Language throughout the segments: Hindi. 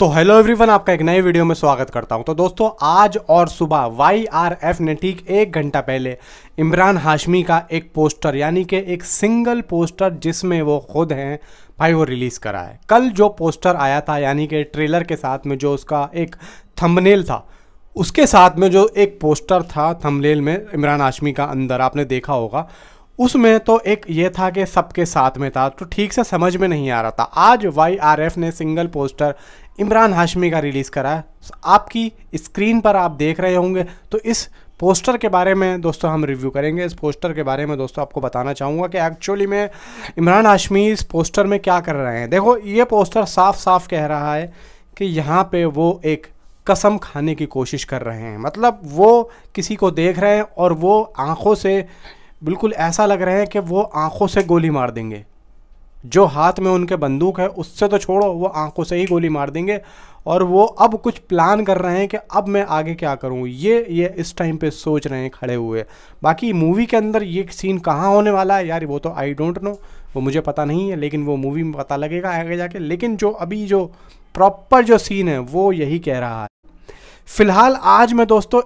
तो हेलो एवरीवन आपका एक नए वीडियो में स्वागत करता हूं तो दोस्तों आज और सुबह वाई आर एफ ने ठीक एक घंटा पहले इमरान हाशमी का एक पोस्टर यानी कि एक सिंगल पोस्टर जिसमें वो खुद हैं भाई वो रिलीज़ करा है कल जो पोस्टर आया था यानी कि ट्रेलर के साथ में जो उसका एक थंबनेल था उसके साथ में जो एक पोस्टर था थंबनेल में इमरान हाशमी का अंदर आपने देखा होगा उसमें तो एक ये था कि सबके साथ में था तो ठीक से समझ में नहीं आ रहा था आज वाई आर एफ ने सिंगल पोस्टर इमरान हाशमी का रिलीज़ करा है आपकी स्क्रीन पर आप देख रहे होंगे तो इस पोस्टर के बारे में दोस्तों हम रिव्यू करेंगे इस पोस्टर के बारे में दोस्तों आपको बताना चाहूँगा कि एक्चुअली में इमरान हाशमी इस पोस्टर में क्या कर रहे हैं देखो ये पोस्टर साफ साफ कह रहा है कि यहाँ पे वो एक कसम खाने की कोशिश कर रहे हैं मतलब वो किसी को देख रहे हैं और वो आँखों से बिल्कुल ऐसा लग रहे हैं कि वो आंखों से गोली मार देंगे जो हाथ में उनके बंदूक है उससे तो छोड़ो वो आंखों से ही गोली मार देंगे और वो अब कुछ प्लान कर रहे हैं कि अब मैं आगे क्या करूं ये ये इस टाइम पे सोच रहे हैं खड़े हुए बाकी मूवी के अंदर ये सीन कहाँ होने वाला है यार वो तो आई डोंट नो वो मुझे पता नहीं है लेकिन वो मूवी में पता लगेगा आगे जाके लेकिन जो अभी जो प्रॉपर जो सीन है वो यही कह रहा है फिलहाल आज मैं दोस्तों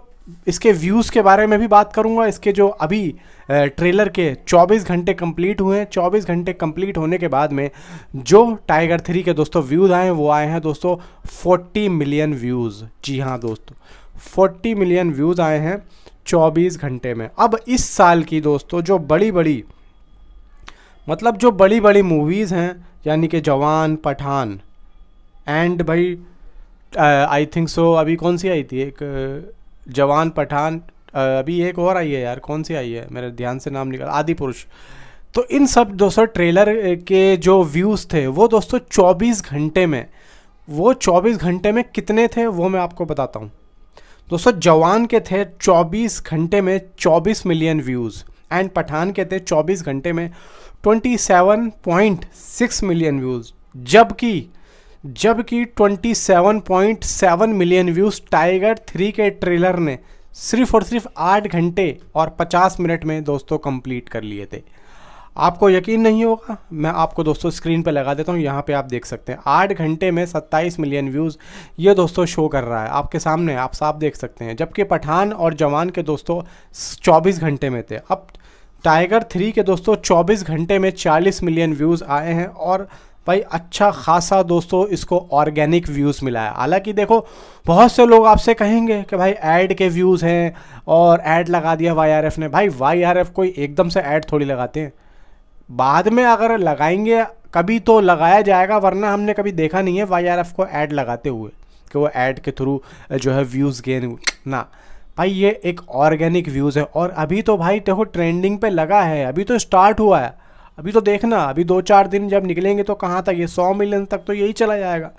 इसके व्यूज़ के बारे में भी बात करूँगा इसके जो अभी ट्रेलर के 24 घंटे कंप्लीट हुए हैं 24 घंटे कंप्लीट होने के बाद में जो टाइगर थ्री के दोस्तों व्यूज़ आए हैं वो आए हैं दोस्तों 40 मिलियन व्यूज़ जी हाँ दोस्तों 40 मिलियन व्यूज़ आए हैं 24 घंटे में अब इस साल की दोस्तों जो बड़ी बड़ी मतलब जो बड़ी बड़ी मूवीज़ हैं यानी कि जवान पठान एंड भाई आई थिंक सो अभी कौन सी आई थी एक जवान पठान अभी एक और आई है यार कौन सी आई है मेरे ध्यान से नाम निकल आदि पुरुष तो इन सब दोस्तों ट्रेलर के जो व्यूज़ थे वो दोस्तों 24 घंटे में वो 24 घंटे में कितने थे वो मैं आपको बताता हूँ दोस्तों जवान के थे 24 घंटे में 24 मिलियन व्यूज़ एंड पठान के थे 24 घंटे में 27.6 मिलियन व्यूज़ जबकि जबकि 27.7 मिलियन व्यूज़ टाइगर थ्री के ट्रेलर ने सिर्फ और सिर्फ आठ घंटे और 50 मिनट में दोस्तों कंप्लीट कर लिए थे आपको यकीन नहीं होगा मैं आपको दोस्तों स्क्रीन पर लगा देता हूँ यहाँ पे आप देख सकते हैं आठ घंटे में 27 मिलियन व्यूज़ ये दोस्तों शो कर रहा है आपके सामने आप साफ देख सकते हैं जबकि पठान और जवान के दोस्तों 24 घंटे में थे अब टाइगर थ्री के दोस्तों 24 घंटे में 40 मिलियन व्यूज़ आए हैं और भाई अच्छा खासा दोस्तों इसको ऑर्गेनिक व्यूज़ मिला है हालांकि देखो बहुत से लोग आपसे कहेंगे कि भाई ऐड के व्यूज़ हैं और ऐड लगा दिया वाई आर एफ ने भाई वाई आर एफ कोई एकदम से ऐड थोड़ी लगाते हैं बाद में अगर लगाएंगे कभी तो लगाया जाएगा वरना हमने कभी देखा नहीं है वाई आर एफ को ऐड लगाते हुए कि वो ऐड के थ्रू जो है व्यूज़ गेन ना भाई ये एक ऑर्गेनिक व्यूज़ है और अभी तो भाई देखो ट्रेंडिंग पे लगा है अभी तो स्टार्ट हुआ है अभी तो देखना अभी दो चार दिन जब निकलेंगे तो कहाँ तक ये सौ मिलियन तक तो यही चला जाएगा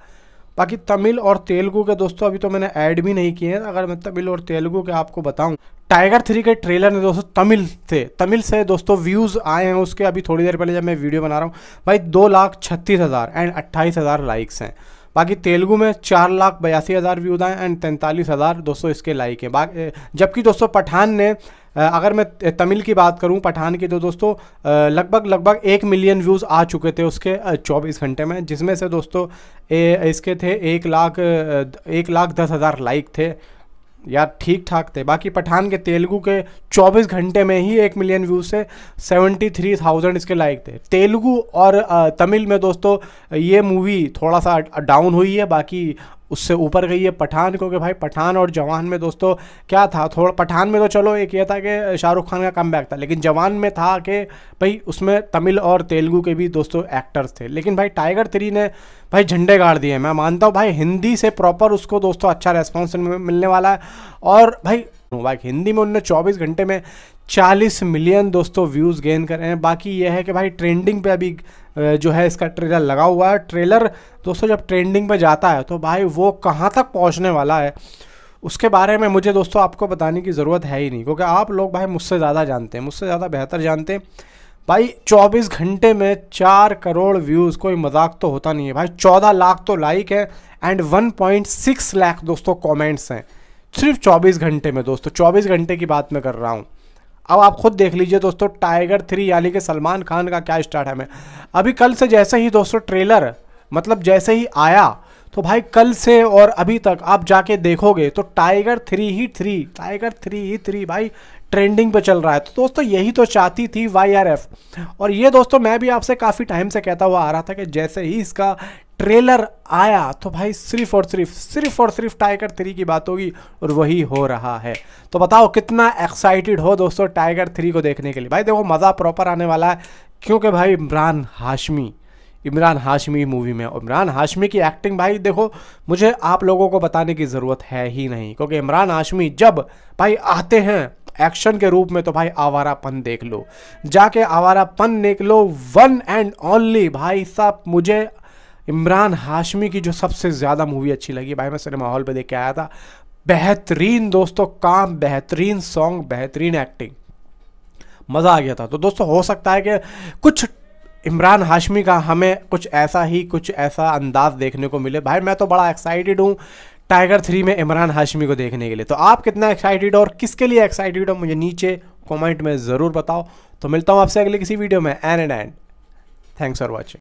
बाकी तमिल और तेलुगु के दोस्तों अभी तो मैंने ऐड भी नहीं किए हैं अगर मैं तमिल और तेलुगु के आपको बताऊं टाइगर थ्री के ट्रेलर ने दोस्तों तमिल से तमिल से दोस्तों व्यूज़ आए हैं उसके अभी थोड़ी देर पहले जब मैं वीडियो बना रहा हूँ भाई दो लाख छत्तीस हज़ार एंड अट्ठाईस हज़ार लाइक्स हैं बाकी तेलुगू में चार लाख बयासी हज़ार व्यूज़ आए एंड तैंतालीस हज़ार दो सौ इसके लाइक हैं बाकी जबकि दोस्तों पठान ने अगर मैं तमिल की बात करूं पठान की तो दोस्तों लगभग लगभग एक मिलियन व्यूज़ आ चुके थे उसके चौबीस घंटे में जिसमें से दोस्तों इसके थे एक लाख एक लाख दस हज़ार लाइक थे यार ठीक ठाक थे बाकी पठान के तेलुगु के 24 घंटे में ही एक मिलियन व्यूज से 73,000 इसके लाइक थे तेलुगु और तमिल में दोस्तों ये मूवी थोड़ा सा डाउन हुई है बाकी उससे ऊपर गई है पठान क्योंकि भाई पठान और जवान में दोस्तों क्या था थोड़ा पठान में तो चलो एक ये था कि शाहरुख खान का कम था लेकिन जवान में था कि भाई उसमें तमिल और तेलुगू के भी दोस्तों एक्टर्स थे लेकिन भाई टाइगर थ्री ने भाई झंडे गाड़ दिए मैं मानता हूँ भाई हिंदी से प्रॉपर उसको दोस्तों अच्छा रेस्पॉन्स मिलने वाला है और भाई बाकी हिंदी में उन्होंने 24 घंटे में 40 मिलियन दोस्तों व्यूज़ गेन करे हैं बाकी यह है कि भाई ट्रेंडिंग पे अभी जो है इसका ट्रेलर लगा हुआ है ट्रेलर दोस्तों जब ट्रेंडिंग पे जाता है तो भाई वो कहाँ तक पहुँचने वाला है उसके बारे में मुझे दोस्तों आपको बताने की ज़रूरत है ही नहीं क्योंकि आप लोग भाई मुझसे ज़्यादा जानते हैं मुझसे ज़्यादा बेहतर जानते हैं भाई 24 घंटे में चार करोड़ व्यूज़ कोई मजाक तो होता नहीं है भाई 14 लाख तो लाइक है एंड 1.6 लाख दोस्तों कमेंट्स हैं सिर्फ 24 घंटे में दोस्तों 24 घंटे की बात मैं कर रहा हूँ अब आप खुद देख लीजिए दोस्तों टाइगर थ्री यानी कि सलमान खान का क्या स्टार्ट है मैं अभी कल से जैसे ही दोस्तों ट्रेलर मतलब जैसे ही आया तो भाई कल से और अभी तक आप जाके देखोगे तो टाइगर थ्री ही थ्री टाइगर थ्री ही थ्री भाई ट्रेंडिंग पे चल रहा है तो दोस्तों यही तो चाहती थी वाई आर एफ और ये दोस्तों मैं भी आपसे काफ़ी टाइम से कहता हुआ आ रहा था कि जैसे ही इसका ट्रेलर आया तो भाई सिर्फ और सिर्फ सिर्फ और सिर्फ टाइगर थ्री की बात होगी और वही हो रहा है तो बताओ कितना एक्साइटेड हो दोस्तों टाइगर थ्री को देखने के लिए भाई देखो मज़ा प्रॉपर आने वाला है क्योंकि भाई इमरान हाशमी इमरान हाशमी मूवी में इमरान हाशमी की एक्टिंग भाई देखो मुझे आप लोगों को बताने की ज़रूरत है ही नहीं क्योंकि इमरान हाशमी जब भाई आते हैं एक्शन के रूप में तो भाई आवारापन देख लो जाके आवारापन देख लो वन एंड ओनली भाई साहब मुझे इमरान हाशमी की जो सबसे ज़्यादा मूवी अच्छी लगी भाई मैं सिनेमा हॉल पर देख के आया था बेहतरीन दोस्तों काम बेहतरीन सॉन्ग बेहतरीन एक्टिंग मज़ा आ गया था तो दोस्तों हो सकता है कि कुछ इमरान हाशमी का हमें कुछ ऐसा ही कुछ ऐसा अंदाज देखने को मिले भाई मैं तो बड़ा एक्साइटेड हूँ टाइगर थ्री में इमरान हाशमी को देखने के लिए तो आप कितना एक्साइटेड हो और किसके लिए एक्साइटेड हो मुझे नीचे कमेंट में ज़रूर बताओ तो मिलता हूँ आपसे अगले किसी वीडियो में and and and thanks for watching